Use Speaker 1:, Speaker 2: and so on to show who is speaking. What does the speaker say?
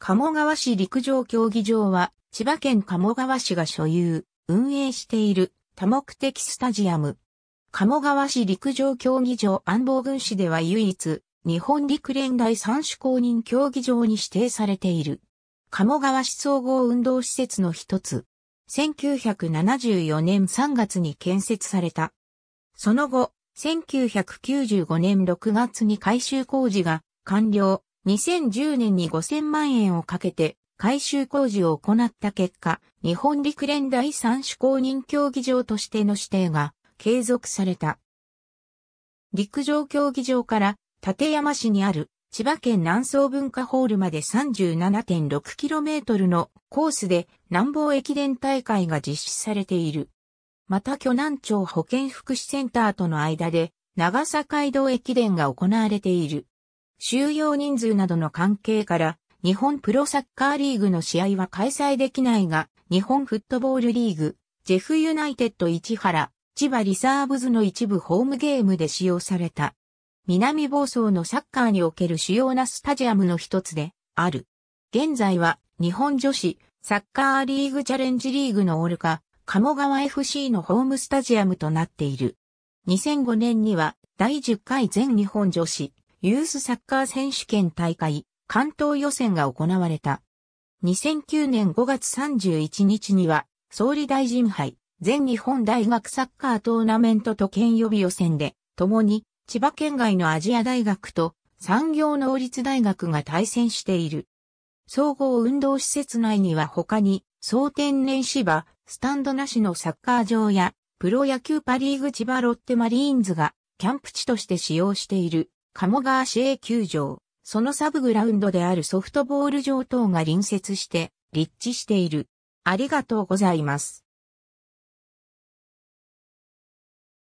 Speaker 1: 鴨川市陸上競技場は、千葉県鴨川市が所有、運営している多目的スタジアム。鴨川市陸上競技場安防軍市では唯一、日本陸連大三種公認競技場に指定されている。鴨川市総合運動施設の一つ。1974年3月に建設された。その後、1995年6月に改修工事が完了、2010年に5000万円をかけて改修工事を行った結果、日本陸連第三種公認競技場としての指定が継続された。陸上競技場から立山市にある千葉県南総文化ホールまで 37.6km のコースで南方駅伝大会が実施されている。また巨南町保健福祉センターとの間で長坂街道駅伝が行われている。収容人数などの関係から、日本プロサッカーリーグの試合は開催できないが、日本フットボールリーグ、ジェフユナイテッド市原、千葉リサーブズの一部ホームゲームで使用された。南房総のサッカーにおける主要なスタジアムの一つである。現在は日本女子サッカーリーグチャレンジリーグのオルカ、鴨川 FC のホームスタジアムとなっている。2005年には第10回全日本女子ユースサッカー選手権大会関東予選が行われた。2009年5月31日には総理大臣杯全日本大学サッカートーナメントと県予備予選で共に千葉県外のアジア大学と産業能率大学が対戦している。総合運動施設内には他に総天然芝、スタンドなしのサッカー場やプロ野球パリーグ千葉ロッテマリーンズがキャンプ地として使用している。鴨川市営球場、そのサブグラウンドであるソフトボール場等が隣接して立地している。ありがとうございます。